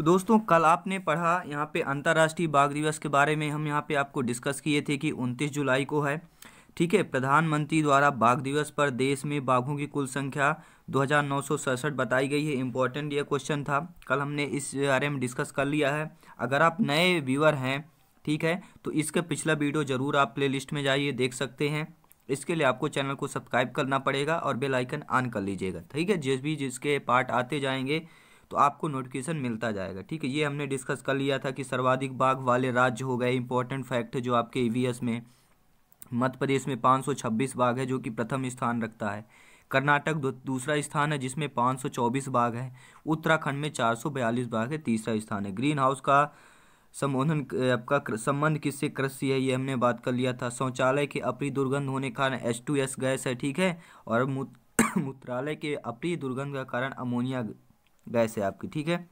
तो दोस्तों कल आपने पढ़ा यहाँ पे अंतर्राष्ट्रीय बाघ दिवस के बारे में हम यहाँ पे आपको डिस्कस किए थे कि 29 जुलाई को है ठीक है प्रधानमंत्री द्वारा बाघ दिवस पर देश में बाघों की कुल संख्या दो बताई गई है इम्पोर्टेंट ये क्वेश्चन था कल हमने इस बारे में डिस्कस कर लिया है अगर आप नए व्यूअर हैं ठीक है तो इसका पिछला वीडियो ज़रूर आप प्ले में जाइए देख सकते हैं इसके लिए आपको चैनल को सब्सक्राइब करना पड़ेगा और बेल आइकन ऑन कर लीजिएगा ठीक है जिस भी जिसके पार्ट आते जाएंगे तो आपको नोटिफिकेशन मिलता जाएगा ठीक है ये हमने डिस्कस कर लिया था कि सर्वाधिक बाघ वाले राज्य हो गए इंपॉर्टेंट फैक्ट जो आपके ई में मध्य प्रदेश में 526 बाघ है जो कि प्रथम स्थान रखता है कर्नाटक दूसरा स्थान है जिसमें 524 बाघ है उत्तराखंड में 442 बाघ है तीसरा स्थान है ग्रीन हाउस का संबोधन आपका संबंध किससे कृषि है ये हमने बात कर लिया था शौचालय के अपरी दुर्गंध होने के कारण एच टू एस गैस है ठीक है और मूत्रालय के अपरी दुर्गंध का कारण अमोनिया गैस है आपकी ठीक है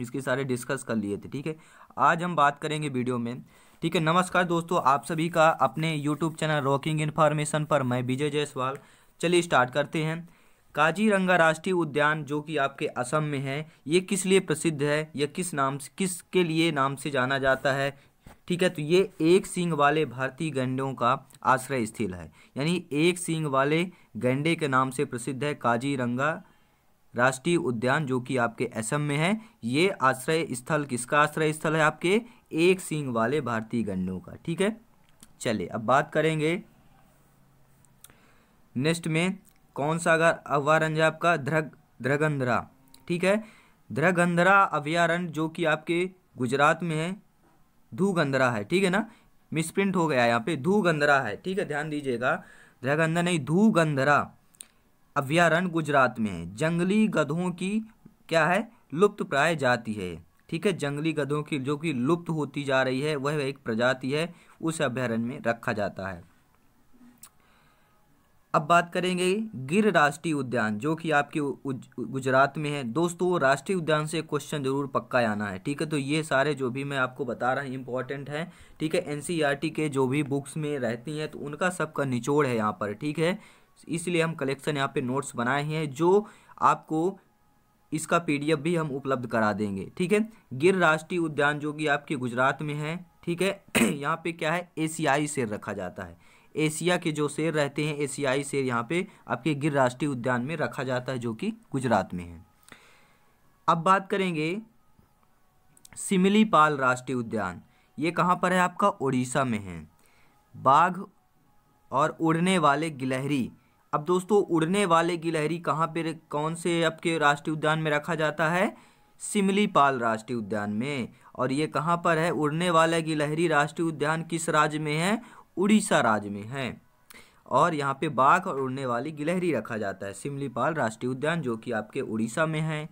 इसके सारे डिस्कस कर लिए थे ठीक है आज हम बात करेंगे वीडियो में ठीक है नमस्कार दोस्तों आप सभी का अपने यूट्यूब चैनल रॉकिंग इन्फॉर्मेशन पर मैं विजय जायसवाल चलिए स्टार्ट करते हैं काजीरंगा राष्ट्रीय उद्यान जो कि आपके असम में है ये किस लिए प्रसिद्ध है या किस नाम से किस के लिए नाम से जाना जाता है ठीक है तो ये एक सींग वाले भारतीय गैंडों का आश्रय स्थल है यानी एक सींग वाले गैंडे के नाम से प्रसिद्ध है काजीरंगा राष्ट्रीय उद्यान जो कि आपके असम में है ये आश्रय स्थल किसका आश्रय स्थल है आपके एक सींग वाले भारतीय गंडों का ठीक है चले अब बात करेंगे नेक्स्ट में कौन सा अभ्यारण्य आपका ध्रग ध्रगंधरा ठीक है ध्रगंधरा अभ्यारण्य जो कि आपके गुजरात में है धूगंधरा है ठीक है ना मिसप्रिंट हो गया यहाँ पे धूगंधरा है ठीक है ध्यान दीजिएगा ध्रगंधरा नहीं धूगंधरा अभ्यारण्य गुजरात में है जंगली गधों की क्या है लुप्त प्राय जाति है ठीक है जंगली गधों की जो कि लुप्त होती जा रही है वह एक प्रजाति है उस अभ्यारण्य में रखा जाता है अब बात करेंगे गिर राष्ट्रीय उद्यान जो कि आपके गुजरात में है दोस्तों राष्ट्रीय उद्यान से क्वेश्चन जरूर पक्का आना है ठीक है तो ये सारे जो भी मैं आपको बता रहा हूँ इम्पोर्टेंट है ठीक है एनसीईआरटी e के जो भी बुक्स में रहती हैं तो उनका सबका निचोड़ है यहाँ पर ठीक है इसलिए हम कलेक्शन यहाँ पे नोट्स बनाए हैं जो आपको इसका पीडीएफ भी हम उपलब्ध करा देंगे ठीक है गिर राष्ट्रीय उद्यान जो कि आपके गुजरात में है ठीक है यहाँ पे क्या है एशियाई शेर रखा जाता है एशिया के जो शेर रहते हैं एशियाई शेर यहाँ पे आपके गिर राष्ट्रीय उद्यान में रखा जाता है जो कि गुजरात में है अब बात करेंगे सिमलीपाल राष्ट्रीय उद्यान ये कहाँ पर है आपका उड़ीसा में है बाघ और उड़ने वाले गिलहरी अब दोस्तों उड़ने वाले गिलहरी कहाँ पर कौन से आपके राष्ट्रीय उद्यान में रखा जाता है सिमलीपाल राष्ट्रीय उद्यान में और ये कहाँ पर है उड़ने वाला गिलहरी राष्ट्रीय उद्यान किस राज्य में है उड़ीसा राज्य में है और यहाँ पे बाघ और उड़ने वाली गिलहरी रखा जाता है सिमलीपाल राष्ट्रीय उद्यान जो कि आपके उड़ीसा में है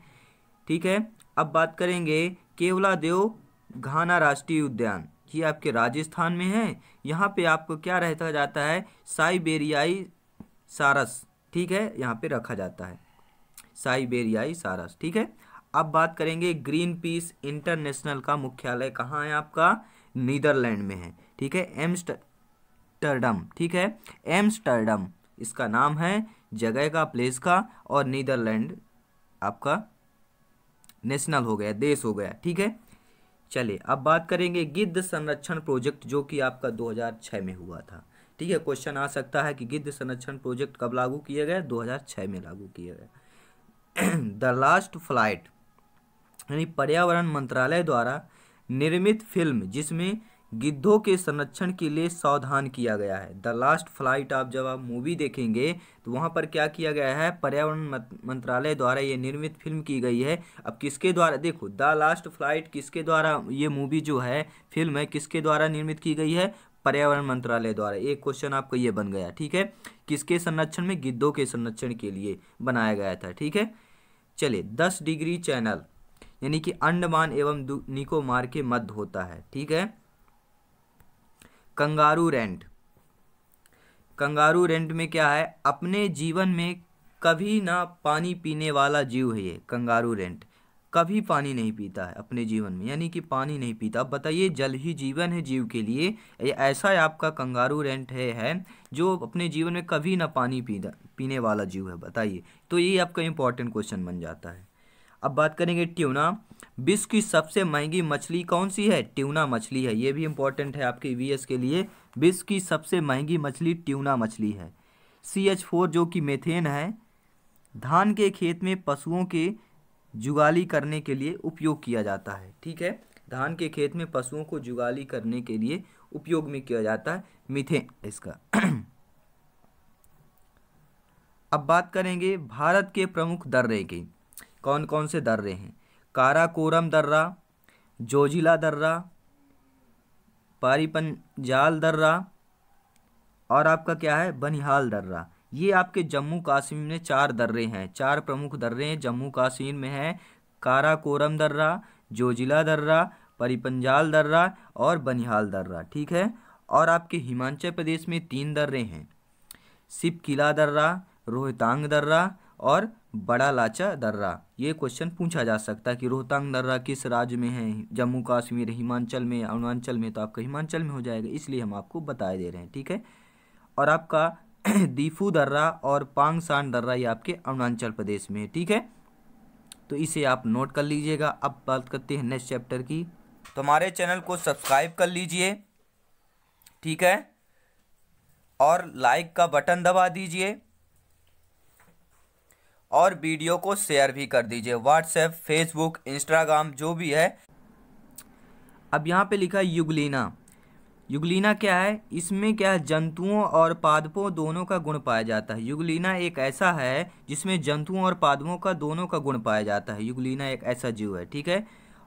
ठीक है अब बात करेंगे केवला देव घाना राष्ट्रीय उद्यान ये आपके राजस्थान में है यहाँ पे आपको क्या रहता जाता है साइबेरियाई सारस ठीक है यहाँ पे रखा जाता है साइबेरियाई सारस ठीक है अब बात करेंगे ग्रीन पीस इंटरनेशनल का मुख्यालय कहाँ है आपका नीदरलैंड में है ठीक है एम्स्टर्डम ठीक है एम्स्टर्डम इसका नाम है जगह का प्लेस का और नीदरलैंड आपका नेशनल हो गया देश हो गया ठीक है चलिए अब बात करेंगे गिद्ध संरक्षण प्रोजेक्ट जो कि आपका 2006 में हुआ था ठीक है क्वेश्चन आ सकता है कि गिद्ध संरक्षण प्रोजेक्ट कब लागू किया गया 2006 में लागू किया गया द लास्ट फ्लाइट यानी पर्यावरण मंत्रालय द्वारा निर्मित फिल्म जिसमें गिद्धों के संरक्षण के लिए सावधान किया गया है द लास्ट फ्लाइट आप जब आप मूवी देखेंगे तो वहाँ पर क्या किया गया है पर्यावरण मंत्रालय द्वारा ये निर्मित फिल्म की गई है अब किसके द्वारा देखो द लास्ट फ्लाइट किसके द्वारा ये मूवी जो है फिल्म है किसके द्वारा निर्मित की गई है पर्यावरण मंत्रालय द्वारा एक क्वेश्चन आपको ये बन गया ठीक है किसके संरक्षण में गिद्धों के संरक्षण के लिए बनाया गया था ठीक है चलिए दस डिग्री चैनल यानी कि अंडमान एवं निकोबार के मध्य होता है ठीक है कंगारू रेंट कंगारू रेंट में क्या है अपने जीवन में कभी ना पानी पीने वाला जीव है ये कंगारू रेंट कभी पानी नहीं पीता है अपने जीवन में यानी कि पानी नहीं पीता अब बताइए जल ही जीवन है जीव के लिए ऐसा है आपका कंगारू रेंट है, है जो अपने जीवन में कभी ना पानी पीता पीने वाला जीव है बताइए तो ये आपका इंपॉर्टेंट क्वेश्चन बन जाता है अब बात करेंगे ट्यूना विश्व की सबसे महंगी मछली कौन सी है ट्यूना मछली है ये भी इंपॉर्टेंट है आपके वी के लिए विश्व की सबसे महंगी मछली ट्यूना मछली है सी एच फोर जो कि मेथेन है धान के खेत में पशुओं के जुगाली करने के लिए उपयोग किया जाता है ठीक है धान के खेत में पशुओं को जुगाली करने के लिए उपयोग में किया जाता है मिथेन इसका अब बात करेंगे भारत के प्रमुख दर्रे के कौन कौन से दर्रे हैं काराकोरम दर्रा जोजिला दर्रा पारीपंजाल दर्रा और आपका क्या है बनिहाल दर्रा ये आपके जम्मू कश्मीर में चार दर्रे हैं चार प्रमुख दर्रे हैं जम्मू कश्मीर में हैं काराकोरम दर्रा जोजिला दर्रा परिपंजाल दर्रा और बनिहाल दर्रा ठीक है और आपके हिमाचल प्रदेश में तीन दर्रे हैं सिप किला दर्रा रोहतांग दर्रा और बड़ा लाचा दर्रा ये क्वेश्चन पूछा जा सकता है कि रोहतांग दर्रा किस राज्य में है जम्मू कश्मीर हिमाचल में अरुणाचल में तो आपका हिमाचल में हो जाएगा इसलिए हम आपको बताए दे रहे हैं ठीक है और आपका दीफू दर्रा और पांगसान दर्रा ये आपके अरुणाचल प्रदेश में है ठीक है तो इसे आप नोट कर लीजिएगा अब बात करते हैं नेक्स्ट चैप्टर की तो हमारे चैनल को सब्सक्राइब कर लीजिए ठीक है और लाइक का बटन दबा दीजिए और वीडियो को शेयर भी कर दीजिए व्हाट्सएप फेसबुक इंस्टाग्राम जो भी है अब यहाँ पे लिखा है युगलीना युगलीना क्या है इसमें क्या है जंतुओं और पादपों दोनों का गुण पाया जाता है युगलीना एक ऐसा है जिसमें जंतुओं और पादपों का दोनों का गुण पाया जाता है युगलीना एक ऐसा जीव है ठीक है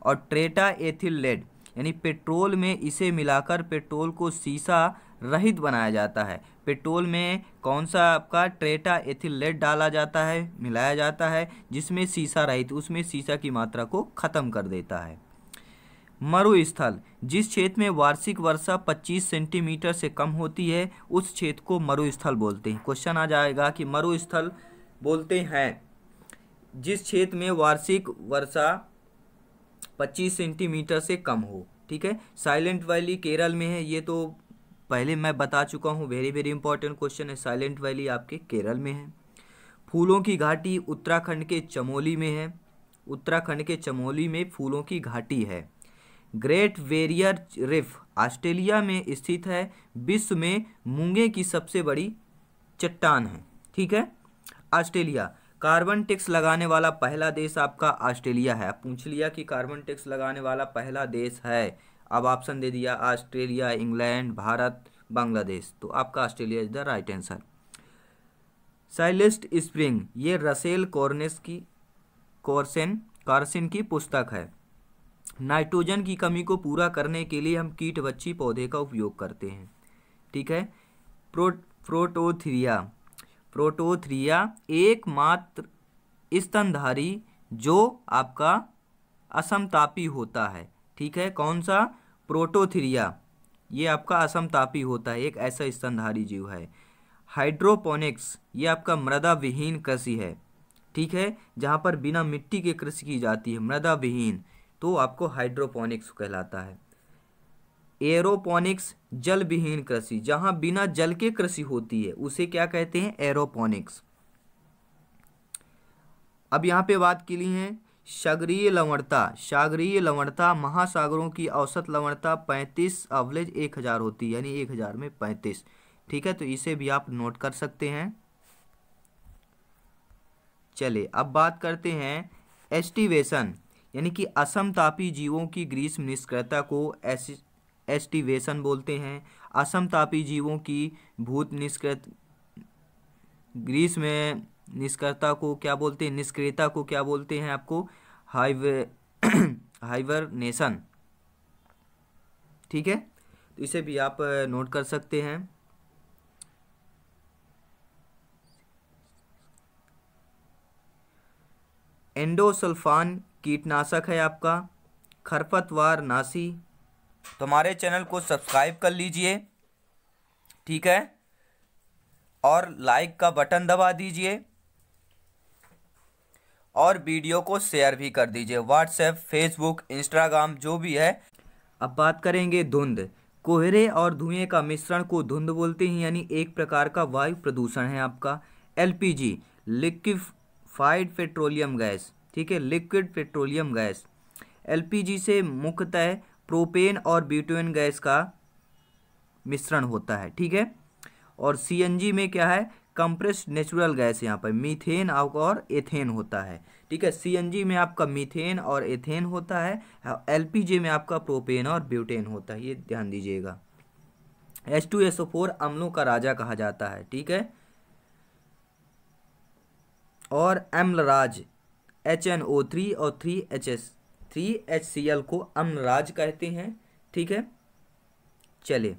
और ट्रेटा एथिल लेड यानी पेट्रोल में इसे मिलाकर पेट्रोल को सीसा रहित बनाया जाता है पेट्रोल में कौन सा आपका ट्रेटा लेड डाला जाता है मिलाया जाता है जिसमें सीसा रहित उसमें सीसा की मात्रा को ख़त्म कर देता है मरुस्थल जिस क्षेत्र में वार्षिक वर्षा 25 सेंटीमीटर से कम होती है उस क्षेत्र को मरुस्थल बोलते हैं क्वेश्चन आ जाएगा कि मरुस्थल बोलते हैं जिस क्षेत्र में वार्षिक वर्षा 25 सेंटीमीटर से कम हो ठीक है साइलेंट वैली केरल में है ये तो पहले मैं बता चुका हूँ वेरी वेरी इंपॉर्टेंट क्वेश्चन है साइलेंट वैली आपके केरल में है फूलों की घाटी उत्तराखंड के चमोली में है उत्तराखंड के चमोली में फूलों की घाटी है ग्रेट वेरियर रिफ ऑस्ट्रेलिया में स्थित है विश्व में मूंगे की सबसे बड़ी चट्टान है ठीक है ऑस्ट्रेलिया कार्बन टैक्स लगाने वाला पहला देश आपका ऑस्ट्रेलिया है पूछ लिया कि कार्बन टैक्स लगाने वाला पहला देश है अब ऑप्शन दे दिया ऑस्ट्रेलिया इंग्लैंड भारत बांग्लादेश तो आपका Australia is the right answer silent spring ये रसेल कॉर्नेस की कॉर्सेन कार्सिन की पुस्तक है नाइट्रोजन की कमी को पूरा करने के लिए हम कीटवच्छी पौधे का उपयोग करते हैं ठीक है प्रो प्रोटोथ्रिया प्रोटोथ्रिया एकमात्र स्तनधारी जो आपका असमतापी होता है ठीक है कौन सा प्रोटोथ्रिया ये आपका असमतापी होता है एक ऐसा स्तनधारी जीव है हाइड्रोपोनिक्स ये आपका मृदा विहीन कृषि है ठीक है जहाँ पर बिना मिट्टी के कृषि की जाती है मृदा विहीन तो आपको हाइड्रोपोनिक्स कहलाता है एरोपोनिक्स जल विहीन कृषि जहां बिना जल के कृषि होती है उसे क्या कहते हैं एरोपोनिक्स अब यहां पे बात के लिए है सागरीय लवणता सागरीय लवणता महासागरों की औसत लवणता पैंतीस अवलेज एक हज़ार होती है यानी एक हज़ार में पैंतीस ठीक है तो इसे भी आप नोट कर सकते हैं चले अब बात करते हैं एस्टिवेशन यानी कि असम तापी जीवों की ग्रीष्म निष्क्रियता को एस एस्टिवेशन बोलते हैं असम तापी जीवों की भूत निष्क्रिय ग्रीष्म निष्क्रियता को क्या बोलते हैं निष्क्रियता को क्या बोलते हैं आपको हाइवे हाइवरनेशन ठीक है तो इसे भी आप नोट कर सकते हैं एंडोसल्फान कीटनाशक है आपका खरपतवार नासी तो हमारे चैनल को सब्सक्राइब कर लीजिए ठीक है और लाइक का बटन दबा दीजिए और वीडियो को शेयर भी कर दीजिए व्हाट्सएप फेसबुक इंस्टाग्राम जो भी है अब बात करेंगे धुंध कोहरे और धुएं का मिश्रण को धुंध बोलते हैं यानी एक प्रकार का वायु प्रदूषण है आपका एलपीजी लिक्विफाइड पेट्रोलियम गैस ठीक है लिक्विड पेट्रोलियम गैस एलपीजी से मुख्यतः प्रोपेन और ब्यूटेन गैस का मिश्रण होता है ठीक है और सीएनजी में क्या है कंप्रेस्ड नेचुरल गैस यहाँ पर मीथेन और एथेन होता है ठीक है सीएनजी में आपका मीथेन और एथेन होता है एलपीजी में आपका प्रोपेन और ब्यूटेन होता है ये ध्यान दीजिएगा एस टू एस फोर अम्लों का राजा कहा जाता है ठीक है और एम्लराज एच एन ओ थ्री और three H S three H C L को अम्लराज कहते हैं ठीक है चले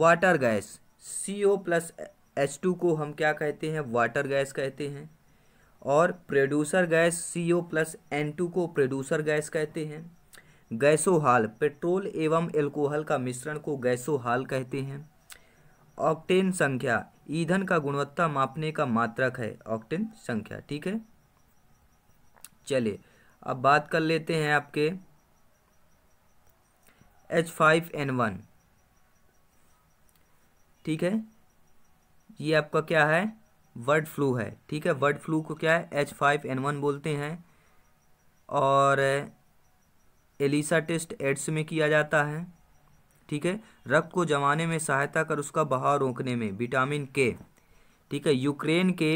water gas C O plus H two को हम क्या कहते हैं वाटर गैस कहते हैं और producer gas C O plus N two को प्रोड्यूसर गैस कहते हैं गैसोहाल पेट्रोल एवं एल्कोहल का मिश्रण को गैसोहाल कहते हैं ऑक्टेन संख्या ईंधन का गुणवत्ता मापने का मात्रक है ऑक्टेन संख्या ठीक है चले अब बात कर लेते हैं आपके एच फाइव एन वन ठीक है ये आपका क्या है वर्ड फ्लू है ठीक है वर्ड फ्लू को क्या है एच फाइव एन वन बोलते हैं और एलिसा टेस्ट एड्स में किया जाता है ठीक है रक्त को जमाने में सहायता कर उसका बहाव रोकने में विटामिन के ठीक है यूक्रेन के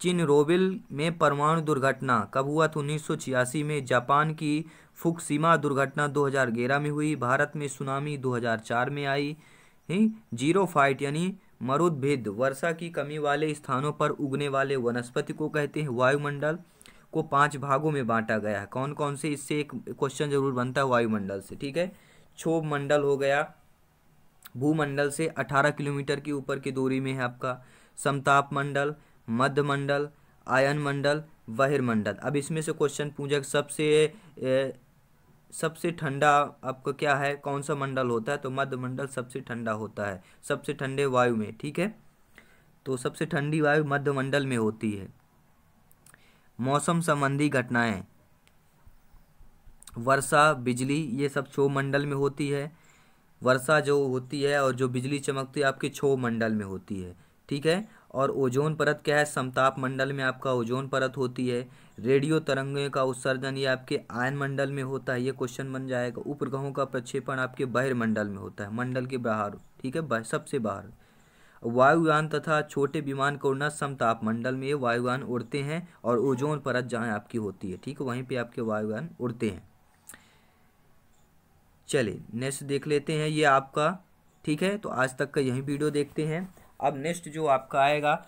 चिनरोबिल में परमाणु दुर्घटना कब हुआ था उन्नीस में जापान की फुकसीमा दुर्घटना 2011 में हुई भारत में सुनामी 2004 में आई ही जीरो फाइट यानी मरुद्भिद वर्षा की कमी वाले स्थानों पर उगने वाले वनस्पति को कहते हैं वायुमंडल को पांच भागों में बांटा गया है कौन कौन से इससे एक क्वेश्चन जरूर बनता है वायुमंडल से ठीक है क्षोभ मंडल हो गया भूमंडल से 18 किलोमीटर के ऊपर की दूरी में है आपका समताप मंडल मध्य मंडल आयन मंडल बहिर्मंडल अब इसमें से क्वेश्चन पूछा सबसे ए, सबसे ठंडा आपका क्या है कौन सा मंडल होता है तो मध्य मंडल सबसे ठंडा होता है सबसे ठंडे वायु में ठीक है तो सबसे ठंडी वायु मध्य मंडल में होती है मौसम संबंधी घटनाएं वर्षा बिजली ये सब छो मंडल में होती है वर्षा जो होती है और जो बिजली चमकती है आपके छो मंडल में होती है ठीक है और ओजोन परत क्या है समताप मंडल में आपका ओजोन परत होती है रेडियो तरंगों का उत्सर्जन ये आपके आयन मंडल में होता है ये क्वेश्चन बन जाएगा उपग्रहों का प्रक्षेपण आपके बहिर्मंडल में होता है मंडल के बाहर ठीक है सबसे बाहर वायुयान तथा छोटे विमान को उड़ना समताप मंडल में वायुयान उड़ते हैं और ओजोन परत जहाँ आपकी होती है ठीक है वहीं पर आपके वायुयान उड़ते हैं चलिए नेक्स्ट देख लेते हैं ये आपका ठीक है तो आज तक का यही वीडियो देखते हैं अब नेक्स्ट जो आपका आएगा